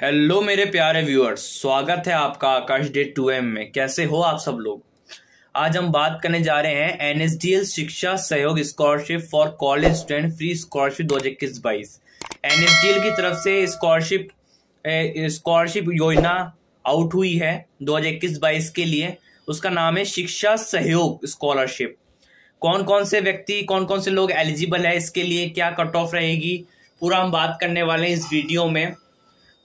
hello मेरे प्यारे viewers स्वागत है आपका आकाश डे टू एम में कैसे हो आप सब लोग आज हम बात करने जा रहे हैं N Shiksha Sahyog scholarship for college student free scholarship दो हज़ार इक्कीस बाईस एन की तरफ से स्कॉलरशिप स्कॉलरशिप योजना आउट हुई है दो हज़ार इक्कीस बाईस के लिए उसका नाम है शिक्षा सहयोग स्कॉलरशिप कौन कौन से व्यक्ति कौन कौन से लोग एलिजिबल है इसके लिए क्या कट ऑफ रहेगी पूरा हम बात करने वाले हैं इस वीडियो में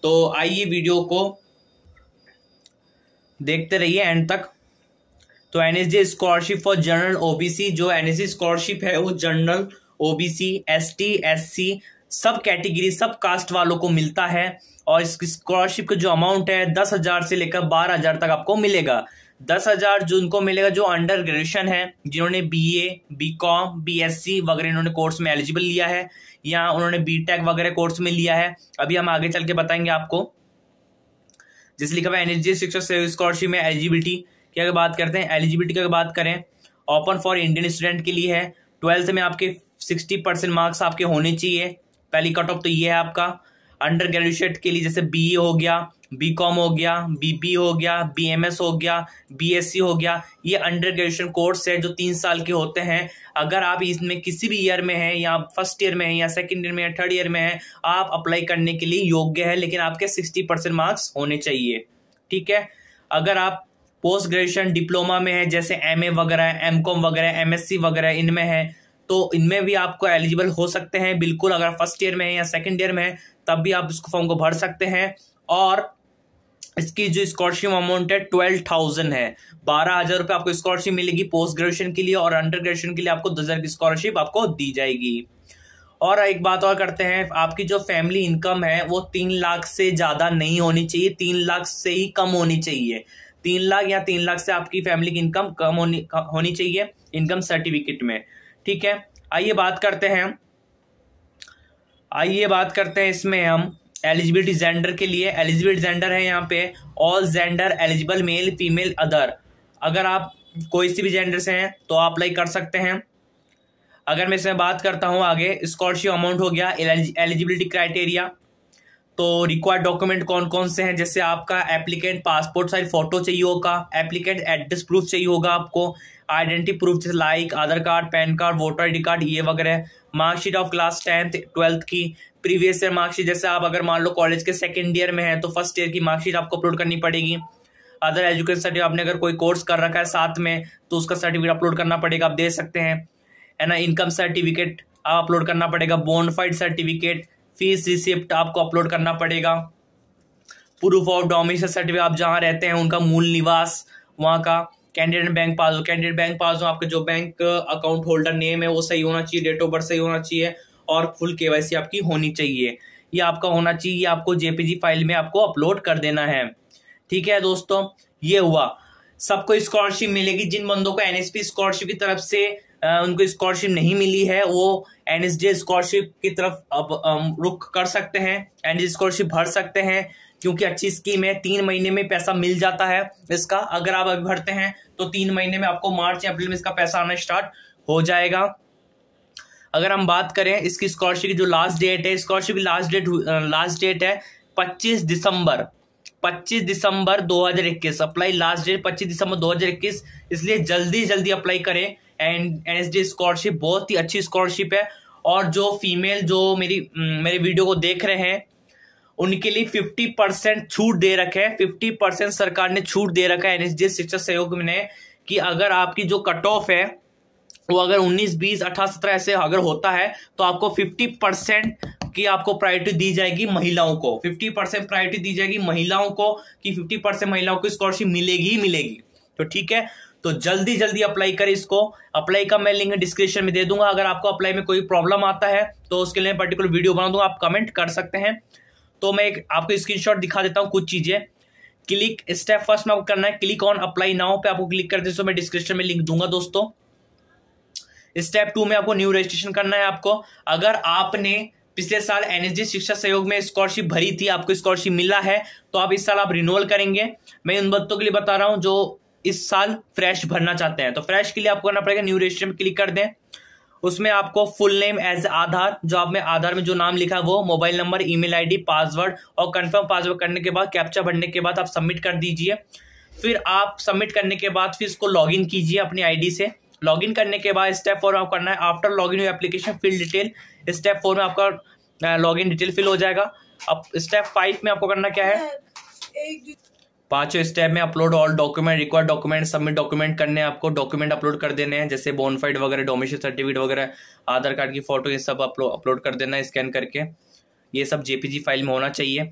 तो आइए वीडियो को देखते रहिए एंड तक तो N S scholarship for general OBC जो एन एस स्कॉलरशिप है वो जनरल ओबीसी एसटी एससी सब कैटेगरी सब कास्ट वालों को मिलता है और इस स्कॉलरशिप का जो अमाउंट है दस हज़ार से लेकर बारह हज़ार तक आपको मिलेगा दस हज़ार जो उनको मिलेगा जो अंडर ग्रेजुएशन है जिन्होंने B A B com B S C वगैरह इन्होंने कोर्स में एलिजिबल लिया है या उन्होंने बी टेक वगैरह कोर्स में लिया है अभी हम आगे चल के बताएंगे आपको जैसे लिखा हुआ एनर्जी शिक्षक सर्विस स्कॉलरशिप में एलिजिबिलिटी की अगर बात करते हैं एलिजिबिलिटी की अगर बात करें ओपन फॉर इंडियन स्टूडेंट के लिए है ट्वेल्थ में आपके सिक्सटी परसेंट मार्क्स आपके होने चाहिए पहली कट ऑफ तो ये है आपका अंडर ग्रेजुएट के लिए जैसे बी ए हो गया बी कॉम हो गया बी बी हो गया बी एम एस हो गया बी एस सी हो गया ये अंडर ग्रेजुएशन कोर्स है जो तीन साल के होते हैं अगर आप इसमें किसी भी ईयर में हैं या फर्स्ट ईयर में हैं या सेकेंड ईयर में या थर्ड ईयर में हैं आप अप्लाई करने के लिए योग्य है लेकिन आपके सिक्सटी परसेंट मार्क्स होने चाहिए ठीक है अगर आप पोस्ट ग्रेजुएशन डिप्लोमा में है जैसे एम ए वगैरह एम कॉम वगैरह एम एस सी वगैरह इनमें है तो इनमें भी आपको एलिजिबल हो सकते हैं बिल्कुल अगर फर्स्ट ईयर में है या सेकेंड ईयर में है तब भी आप इसको फॉर्म को भर सकते हैं और इसकी जो स्कॉलरशिप अमाउंट है ट्वेल्व थाउजेंड है बारह हजार रुपये आपको स्कॉलरशिप मिलेगी पोस्ट ग्रेजुएशन के लिए और अंडर ग्रेजुएशन के लिए आपको दस हजार की स्कॉलरशिप आपको दी जाएगी और एक बात और करते हैं आपकी जो फैमिली इनकम है वो तीन लाख से ज़्यादा नहीं होनी चाहिए तीन लाख से ही कम होनी चाहिए तीन लाख या तीन लाख से आपकी फैमिली की इनकम कम होनी होनी चाहिए इनकम सर्टिफिकेट में ठीक है आइए बात करते हैं आइए बात करते हैं इसमें हम एलिजिबिलिटी जेंडर के लिए एलिजिबिलिटी जेंडर है यहाँ पे all gender eligible male female other अगर आप कोई सी भी जेंडर से हैं तो आप अप्लाई कर सकते हैं अगर मैं इसमें बात करता हूँ आगे स्कॉलरशिप अमाउंट हो गया एलिजिबिलिटी क्राइटेरिया तो रिक्वायर्ड डॉक्यूमेंट कौन कौन से हैं जैसे आपका एप्लीकेंट पासपोर्ट साइज फ़ोटो चाहिए होगा एप्लीकेंट एड्रेस प्रूफ चाहिए होगा आपको आइडेंटिटी प्रूफ जैसे like Aadhaar card PAN card voter I card ये वगैरह marksheet of class tenth twelfth की प्रीवियस ईयर मार्कशीट जैसे आप अगर मान लो कॉलेज के सेकेंड ईयर में है तो फर्स्ट ईयर की मार्कशीट आपको अपलोड करनी पड़ेगी अदर एजुकेशन सर्टिफिकेट आपने अगर कोई कोर्स कर रखा है साथ में तो उसका सर्टिफिकेट अपलोड करना पड़ेगा आप दे सकते हैं है ना इनकम सर्टिफिकेट आप अपलोड करना पड़ेगा बोनफाइड सर्टिफिकेट फीस रिसिप्ट आपको अपलोड करना पड़ेगा प्रूफ ऑफ डोमिनेशन सर्टिफिकेट आप जहाँ रहते हैं उनका मूल निवास वहाँ का कैंडिडेट बैंक पास हो कैंडिडेट बैंक पास हो आपके जो बैंक अकाउंट होल्डर नेम है वो सही होना चाहिए डेट ऑफ बर्थ सही होना चाहिए और फुल सी आपकी होनी चाहिए ये आपका होना चाहिए आपको जेपीजी फाइल में आपको अपलोड कर देना है ठीक है दोस्तों ये हुआ सबको स्कॉलरशिप मिलेगी जिन बंदों को एनएसपी स्कॉलरशिप की तरफ से आ, uh, उनको स्कॉलरशिप नहीं मिली है वो एनएसडी स्कॉलरशिप की तरफ अब um, रुख कर सकते हैं एनएसडी स्कॉलरशिप भर सकते हैं क्योंकि अच्छी स्कीम है तीन महीने में पैसा मिल जाता है इसका अगर आप अभी भरते हैं तो तीन महीने में आपको मार्च या अप्रैल में इसका पैसा आना स्टार्ट हो जाएगा अगर हम बात करें इसकी स्कॉलरशिप की जो लास्ट डेट है स्कॉलरशिप की लास्ट डेट लास्ट डेट है 25 दिसंबर 25 दिसंबर 2021 अप्लाई लास्ट डेट 25 दिसंबर 2021 इसलिए जल्दी जल्दी अप्लाई करें and N S D scholarship बहुत ही अच्छी स्कॉलरशिप है और जो फीमेल जो मेरी मेरे वीडियो को देख रहे हैं उनके लिए फिफ्टी परसेंट छूट दे रखे है फिफ्टी परसेंट सरकार ने छूट दे रखा है एनएसडी शिक्षा सहयोग ने कि अगर आपकी जो कट ऑफ है वो अगर 19, 20, अठारह सत्रह ऐसे अगर होता है तो आपको 50 परसेंट की आपको प्रायोरिटी दी जाएगी महिलाओं को 50 परसेंट प्रायोरिटी दी जाएगी महिलाओं को कि 50 परसेंट महिलाओं को स्कॉलरशिप मिलेगी ही मिलेगी तो ठीक है तो जल्दी जल्दी अप्लाई करें इसको अप्लाई का मैं लिंक डिस्क्रिप्शन में दे दूंगा अगर आपको अप्लाई में कोई प्रॉब्लम आता है तो उसके लिए पर्टिकुलर वीडियो बना दूंगा आप कमेंट कर सकते हैं तो मैं एक आपको स्क्रीनशॉट दिखा देता हूँ कुछ चीज़ें क्लिक स्टेप फर्स्ट में आपको करना है क्लिक ऑन अप्लाई नाउ पे आपको क्लिक कर हैं मैं डिस्क्रिप्शन में लिंक दूंगा दोस्तों स्टेप टू में आपको न्यू रजिस्ट्रेशन करना है आपको अगर आपने पिछले साल एनएसजी शिक्षा सहयोग में स्कॉलरशिप भरी थी आपको स्कॉलरशिप मिला है तो आप इस साल आप रिन्यूअल करेंगे मैं उन बच्चों के लिए बता रहा हूं जो इस साल फ्रेश भरना चाहते हैं तो फ्रेश के लिए आपको करना पड़ेगा न्यू रजिस्ट्रेशन क्लिक कर दें उसमें आपको फुल नेम एज आधार जो आपने आधार में जो नाम लिखा है वो mobile number email ID password और कंफर्म पासवर्ड करने के बाद कैप्चा भरने के बाद आप सबमिट कर दीजिए फिर आप सबमिट करने के बाद फिर इसको लॉगिन कीजिए अपनी आईडी से लॉगिन करने के बाद स्टेप फोर में आप करना है after login in application fill detail step four में आपका लॉगिन डिटेल फिल हो जाएगा अब स्टेप फाइव में आपको करना क्या है पांचवें स्टेप में upload all document required document submit document करने हैं आपको डॉक्यूमेंट अपलोड कर देने हैं जैसे बोनफाइड वगैरह डोमेशन सर्टिफिकेट वगैरह आधार कार्ड की फोटो ये सब अपलोड कर देना स्कैन करके ये सब जेपीजी फाइल में होना चाहिए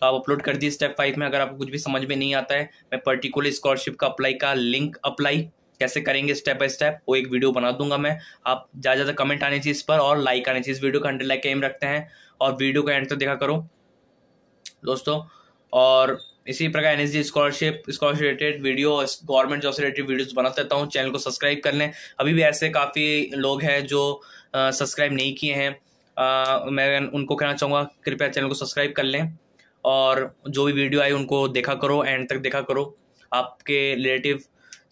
तो आप अपलोड कर दिए स्टेप फाइव में अगर आपको कुछ भी समझ में नहीं आता है मैं पर्टिकुलर स्कॉलरशिप का अप्लाई का लिंक अप्लाई कैसे करेंगे स्टेप बाय स्टेप वो एक वीडियो बना दूंगा मैं आप ज़्यादा ज़्यादा कमेंट आने चाहिए इस पर और लाइक आने चाहिए इस वीडियो का हंड्रेड लाइक एम रखते हैं और वीडियो का एंड तक तो देखा करो दोस्तों और इसी प्रकार N S G scholarship scholarship related video government job से रिलेटेड वीडियोज बनाते रहता हूँ चैनल को सब्सक्राइब कर लें अभी भी ऐसे काफ़ी लोग हैं जो सब्सक्राइब नहीं किए हैं मैं उनको कहना चाहूँगा कृपया चैनल को सब्सक्राइब कर लें और जो भी वीडियो आई उनको देखा करो एंड तक देखा करो आपके रिलेटिव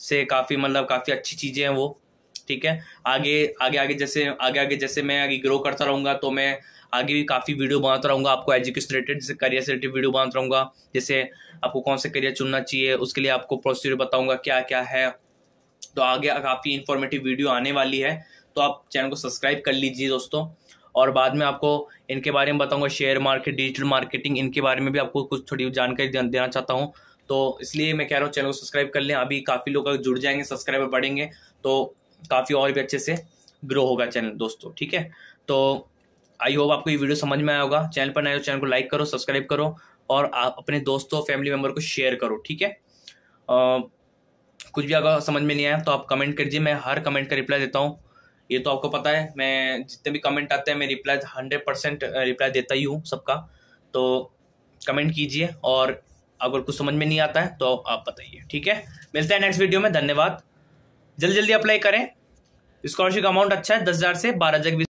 से काफ़ी मतलब काफ़ी अच्छी चीज़ें हैं वो ठीक है आगे आगे आगे जैसे आगे आगे जैसे मैं आगे ग्रो करता रहूँगा तो मैं आगे भी काफ़ी वीडियो बनाता रहूँगा आपको एजुकेशन रिलेटेड जैसे करियर से रिलेटेड वीडियो बनाता रहूँगा जैसे आपको कौन सा करियर चुनना चाहिए उसके लिए आपको प्रोसीजर बताऊँगा क्या क्या है तो आगे काफ़ी इन्फॉर्मेटिव वीडियो आने वाली है तो आप चैनल को सब्सक्राइब कर लीजिए दोस्तों और बाद में आपको इनके बारे में बताऊंगा शेयर मार्केट डिजिटल मार्केटिंग इनके बारे में भी आपको कुछ थोड़ी जानकारी देना चाहता हूँ तो इसलिए मैं कह रहा हूँ चैनल को सब्सक्राइब कर लें अभी काफ़ी लोग जुड़ जाएंगे सब्सक्राइबर बढ़ेंगे तो काफ़ी और भी अच्छे से ग्रो होगा चैनल दोस्तों ठीक है तो आई होप आपको ये वीडियो समझ में आया होगा चैनल पर नए हो चैनल तो को लाइक करो सब्सक्राइब करो और आप अपने दोस्तों फैमिली मेम्बर को शेयर करो ठीक है आ, कुछ भी अगर समझ में नहीं आया तो आप कमेंट दीजिए मैं हर कमेंट का रिप्लाई देता हूँ ये तो आपको पता है मैं जितने भी कमेंट आते हैं मैं रिप्लाई हंड्रेड परसेंट रिप्लाई देता ही हूँ सबका तो कमेंट कीजिए और अगर कुछ समझ में नहीं आता है तो आप बताइए ठीक है मिलते हैं नेक्स्ट वीडियो में धन्यवाद जल्दी जल्दी अप्लाई करें स्कॉलरशिप का अमाउंट अच्छा है दस हज़ार से बारह हज़ार के